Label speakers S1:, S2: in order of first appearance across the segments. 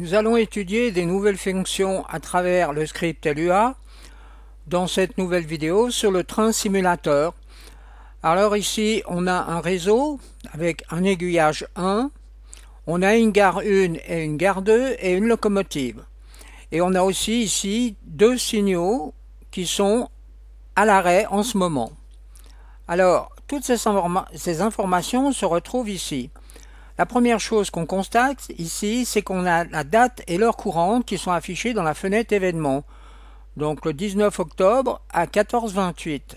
S1: Nous allons étudier des nouvelles fonctions à travers le script LUA dans cette nouvelle vidéo sur le train simulateur. Alors ici, on a un réseau avec un aiguillage 1, on a une gare 1 et une gare 2 et une locomotive. Et on a aussi ici deux signaux qui sont à l'arrêt en ce moment. Alors, toutes ces, informations se retrouvent ici. La première chose qu'on constate ici, c'est qu'on a la date et l'heure courante qui sont affichées dans la fenêtre événement Donc le 19 octobre à 14h28.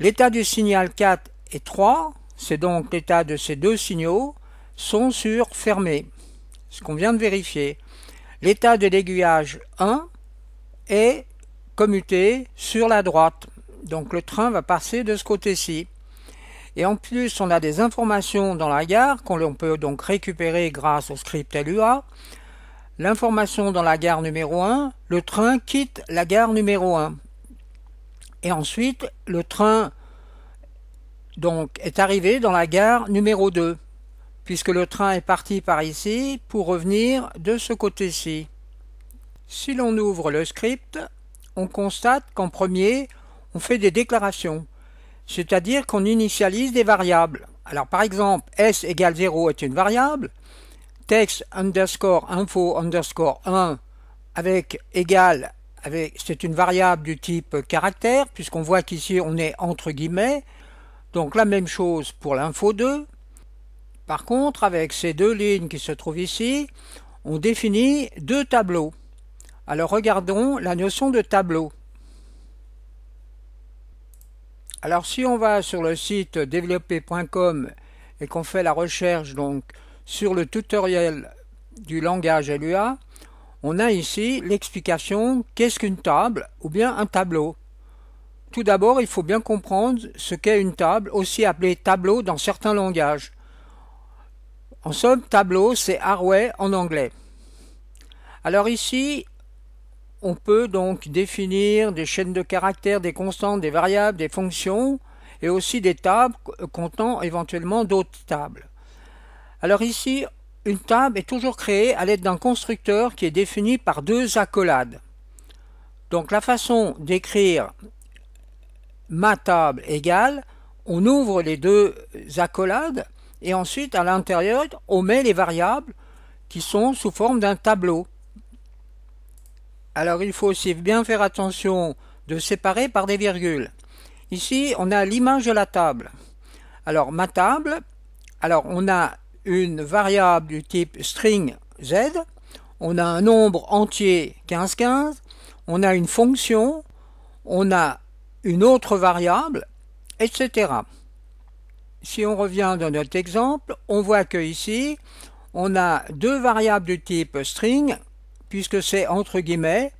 S1: L'état du signal 4 et 3, c'est donc l'état de ces deux signaux, sont sur fermé, ce qu'on vient de vérifier. L'état de l'aiguillage 1 est commuté sur la droite. Donc le train va passer de ce côté-ci. Et en plus, on a des informations dans la gare qu'on peut donc récupérer grâce au script LUA. L'information dans la gare numéro 1, le train quitte la gare numéro 1. Et ensuite, le train donc est arrivé dans la gare numéro 2 puisque le train est parti par ici pour revenir de ce côté-ci. Si l'on ouvre le script, on constate qu'en premier, on fait des déclarations c'est-à-dire qu'on initialise des variables. Alors par exemple, s égale 0 est une variable, Texte underscore info underscore 1 avec égal, c'est une variable du type caractère, puisqu'on voit qu'ici on est entre guillemets, donc la même chose pour l'info 2. Par contre, avec ces deux lignes qui se trouvent ici, on définit deux tableaux. Alors regardons la notion de tableau. Alors si on va sur le site développé.com et qu'on fait la recherche donc sur le tutoriel du langage LUA, on a ici l'explication qu'est-ce qu'une table ou bien un tableau. Tout d'abord, il faut bien comprendre ce qu'est une table, aussi appelée tableau dans certains langages. En somme, tableau, c'est array en anglais. Alors ici, on peut donc définir des chaînes de caractères, des constantes, des variables, des fonctions, et aussi des tables comptant éventuellement d'autres tables. Alors ici, une table est toujours créée à l'aide d'un constructeur qui est défini par deux accolades. Donc la façon d'écrire ma table égale, on ouvre les deux accolades et ensuite à l'intérieur on met les variables qui sont sous forme d'un tableau. Alors il faut aussi bien faire attention de séparer par des virgules. Ici, on a l'image de la table. Alors ma table, alors on a une variable du type string z, on a un nombre entier 1515, on a une fonction, on a une autre variable, etc. Si on revient dans notre exemple, on voit que ici, on a deux variables du type string puisque c'est entre guillemets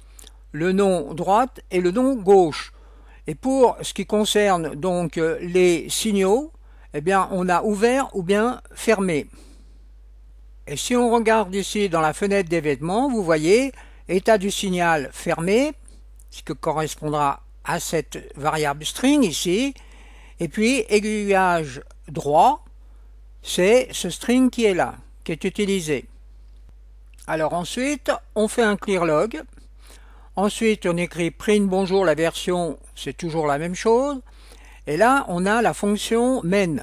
S1: le nom droite et le nom gauche. Et pour ce qui concerne donc euh, les signaux, eh bien on a ouvert ou bien fermé. Et si on regarde ici dans la fenêtre des vêtements, vous voyez état du signal fermé, ce qui correspondra à cette variable string ici, et puis aiguillage droit, c'est ce string qui est là, qui est utilisé. Alors ensuite, on fait un clear log. Ensuite, on écrit print bonjour la version, c'est toujours la même chose. Et là, on a la fonction main.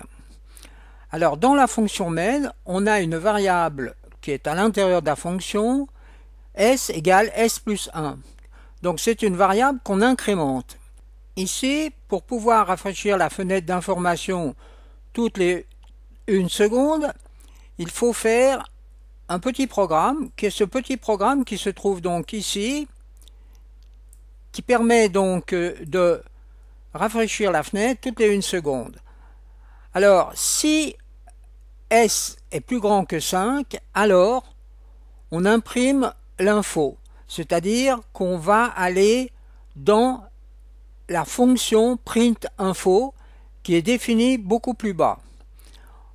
S1: Alors dans la fonction main, on a une variable qui est à l'intérieur de la fonction s égale s plus 1. Donc c'est une variable qu'on incrémente. Ici, pour pouvoir rafraîchir la fenêtre d'information toutes les une seconde, il faut faire un petit programme, qui est ce petit programme qui se trouve donc ici, qui permet donc euh, de rafraîchir la fenêtre toutes les une seconde. Alors, si S est plus grand que 5, alors on imprime l'info, c'est-à-dire qu'on va aller dans la fonction print info qui est définie beaucoup plus bas.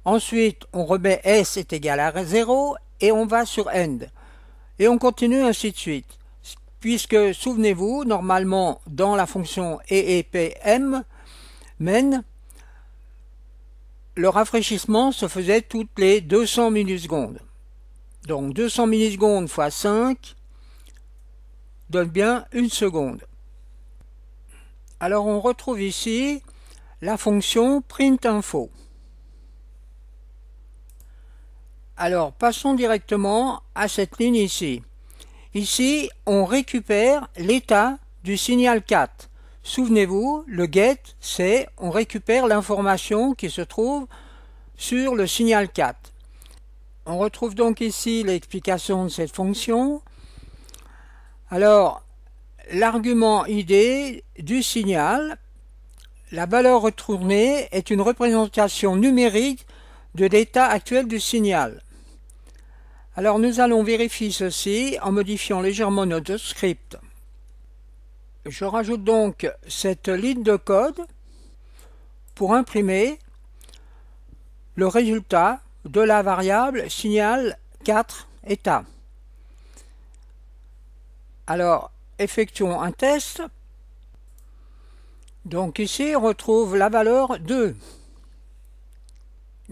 S1: Ensuite, on remet S est égal à 0 et on va sur end. Et on continue ainsi de suite. Puisque, souvenez-vous, normalement, dans la fonction EEPM, men, le rafraîchissement se faisait toutes les 200 millisecondes. Donc 200 millisecondes x 5 donne bien une seconde. Alors on retrouve ici la fonction print info. Alors passons directement à cette ligne ici. Ici, on récupère l'état du signal 4. Souvenez-vous, le get, c'est on récupère l'information qui se trouve sur le signal 4. On retrouve donc ici l'explication de cette fonction. Alors, l'argument ID du signal, la valeur retournée est une représentation numérique de l'état actuel du signal. Alors nous allons vérifier ceci en modifiant légèrement notre script. Je rajoute donc cette ligne de code pour imprimer le résultat de la variable signal 4 état. Alors, effectuons un test. Donc ici, on retrouve la valeur 2.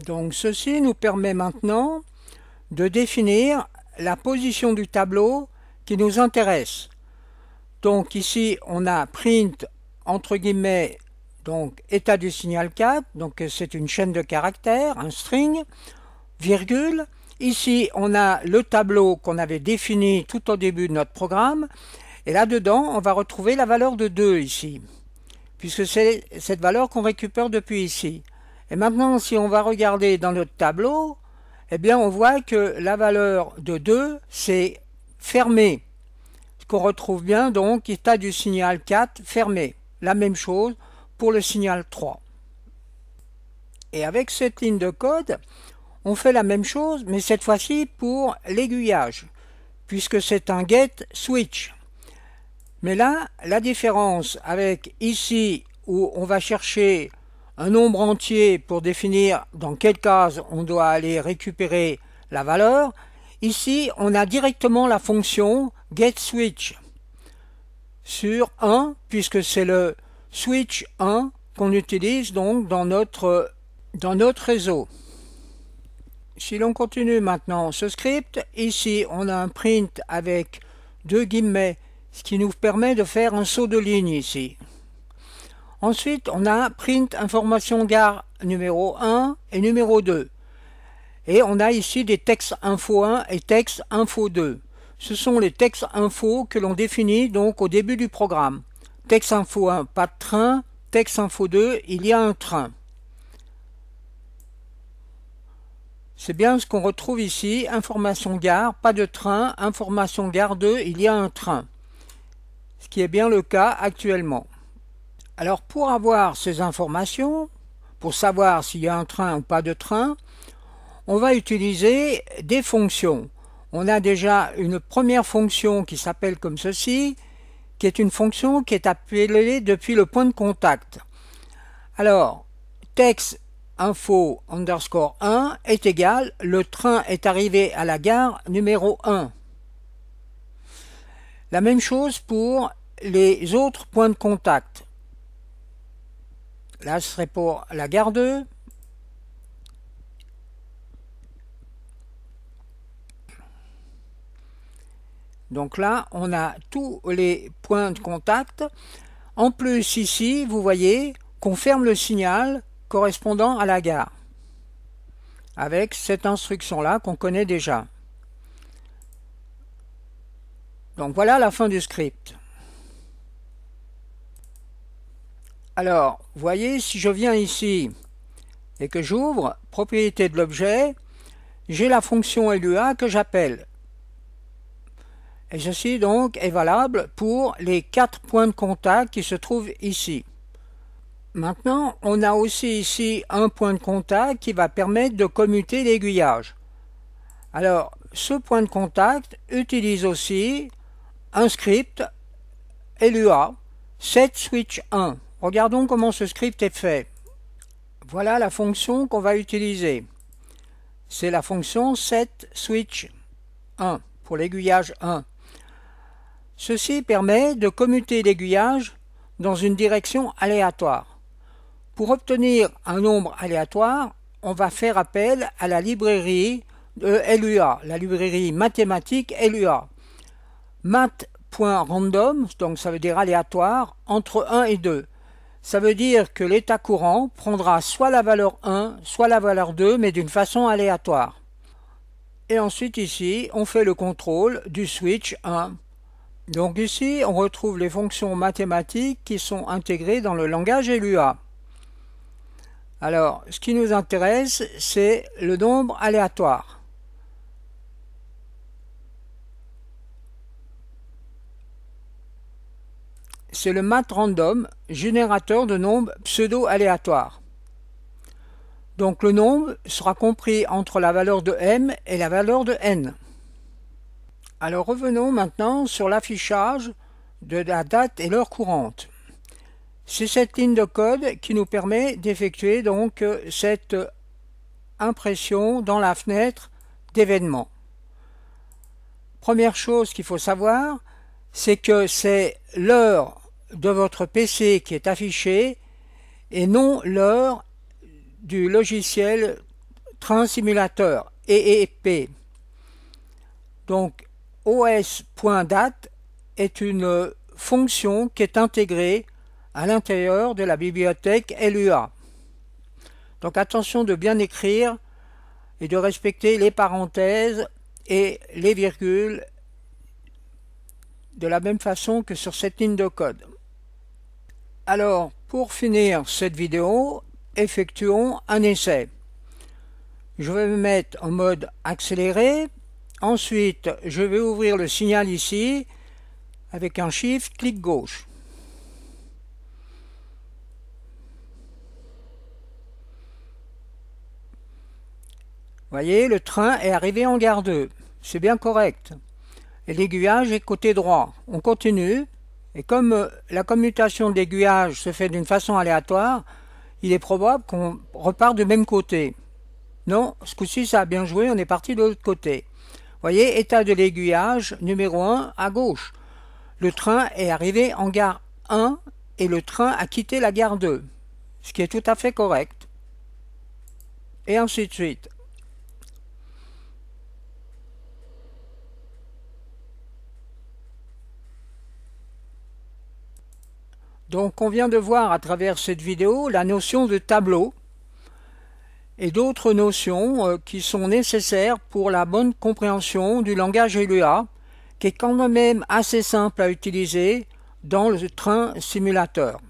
S1: Donc ceci nous permet maintenant de définir la position du tableau qui nous intéresse. Donc ici, on a print entre guillemets donc état du signal cap, donc c'est une chaîne de caractères, un string, virgule. Ici, on a le tableau qu'on avait défini tout au début de notre programme. Et là-dedans, on va retrouver la valeur de 2 ici, puisque c'est cette valeur qu'on récupère depuis ici. Et maintenant, si on va regarder dans notre tableau, eh bien on voit que la valeur de 2, c'est fermé. Ce qu'on retrouve bien donc, état du signal 4, fermé. La même chose pour le signal 3. Et avec cette ligne de code, on fait la même chose, mais cette fois-ci pour l'aiguillage, puisque c'est un get switch. Mais là, la différence avec ici, où on va chercher un nombre entier pour définir dans quelle case on doit aller récupérer la valeur. Ici, on a directement la fonction getSwitch sur 1, puisque c'est le switch 1 qu'on utilise donc dans notre, dans notre réseau. Si l'on continue maintenant ce script, ici on a un print avec deux guillemets, ce qui nous permet de faire un saut de ligne ici. Ensuite, on a print information gare numéro 1 et numéro 2. Et on a ici des textes info 1 et texte info 2. Ce sont les textes info que l'on définit donc au début du programme. Texte info 1, pas de train. Texte info 2, il y a un train. C'est bien ce qu'on retrouve ici. Information gare, pas de train. Information gare 2, il y a un train. Ce qui est bien le cas actuellement. Alors pour avoir ces informations, pour savoir s'il y a un train ou pas de train, on va utiliser des fonctions. On a déjà une première fonction qui s'appelle comme ceci, qui est une fonction qui est appelée depuis le point de contact. Alors, texte info underscore 1 est égal le train est arrivé à la gare numéro 1. La même chose pour les autres points de contact. Là, ce serait pour la gare 2. Donc là, on a tous les points de contact. En plus, ici, vous voyez qu'on ferme le signal correspondant à la gare avec cette instruction-là qu'on connaît déjà. Donc voilà la fin du script. Alors, voyez, si je viens ici et que j'ouvre propriété de l'objet, j'ai la fonction LUA que j'appelle. Et ceci donc est valable pour les quatre points de contact qui se trouvent ici. Maintenant, on a aussi ici un point de contact qui va permettre de commuter l'aiguillage. Alors, ce point de contact utilise aussi un script LUA 7 switch 1. Regardons comment ce script est fait. Voilà la fonction qu'on va utiliser. C'est la fonction setswitch switch 1 pour l'aiguillage 1. Ceci permet de commuter l'aiguillage dans une direction aléatoire. Pour obtenir un nombre aléatoire, on va faire appel à la librairie de euh, LUA, la librairie mathématique LUA. Math.random, donc ça veut dire aléatoire, entre 1 et 2. Ça veut dire que l'état courant prendra soit la valeur 1, soit la valeur 2, mais d'une façon aléatoire. Et ensuite ici, on fait le contrôle du switch 1. Donc ici, on retrouve les fonctions mathématiques qui sont intégrées dans le langage LUA. Alors, ce qui nous intéresse, c'est le nombre aléatoire. c'est le matrandom, random, générateur de nombres pseudo-aléatoires. Donc le nombre sera compris entre la valeur de m et la valeur de n. Alors revenons maintenant sur l'affichage de la date et l'heure courante. C'est cette ligne de code qui nous permet d'effectuer donc euh, cette impression dans la fenêtre d'événements. Première chose qu'il faut savoir, c'est que c'est l'heure de votre PC qui est affiché et non l'heure du logiciel Train Simulator EEP. Donc OS.date est une fonction qui est intégrée à l'intérieur de la bibliothèque LUA. Donc attention de bien écrire et de respecter les parenthèses et les virgules de la même façon que sur cette ligne de code. Alors, pour finir cette vidéo, effectuons un essai. Je vais me mettre en mode accéléré. Ensuite, je vais ouvrir le signal ici avec un Shift, clic gauche. Voyez, le train est arrivé en gare 2. C'est bien correct. Et l'aiguillage est côté droit. On continue. Et comme euh, la commutation d'aiguillage se fait d'une façon aléatoire, il est probable qu'on repart du même côté. Non, ce coup-ci ça a bien joué, on est parti de l'autre côté. Voyez, état de l'aiguillage numéro 1 à gauche. Le train est arrivé en gare 1 et le train a quitté la gare 2, ce qui est tout à fait correct. Et ainsi de suite. Donc on vient de voir à travers cette vidéo la notion de tableau et d'autres notions euh, qui sont nécessaires pour la bonne compréhension du langage LUA, e qui est quand même assez simple à utiliser dans le train simulateur.